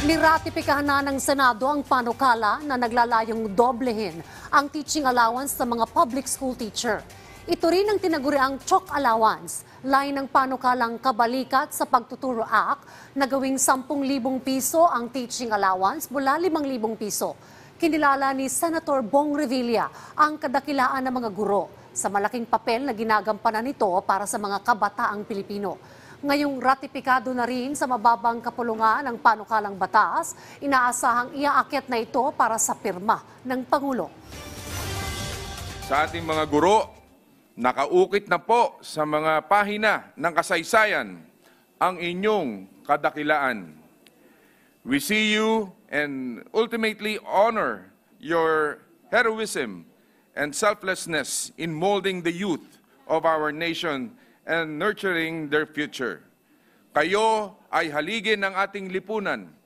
Niratipikahan na ng Senado ang panukala na naglalayong doblehin ang teaching allowance sa mga public school teacher. Ito rin ang tinaguriang CHOC allowance, line ng panukalang kabalikat sa pagtuturo act na gawing 10,000 piso ang teaching allowance mula 5,000 piso. Kinilala ni Senator Bong Revilla ang kadakilaan ng mga guro sa malaking papel na ginagampanan nito para sa mga kabataang Pilipino. Ngayong ratipikado na rin sa mababang kapulungan ng panukalang batas, inaasahang iaakyat na ito para sa pirma ng Pangulo. Sa ating mga guro, nakaukit na po sa mga pahina ng kasaysayan ang inyong kadakilaan. We see you and ultimately honor your heroism and selflessness in molding the youth of our nation and nurturing their future. Kayo ay haligi ng ating lipunan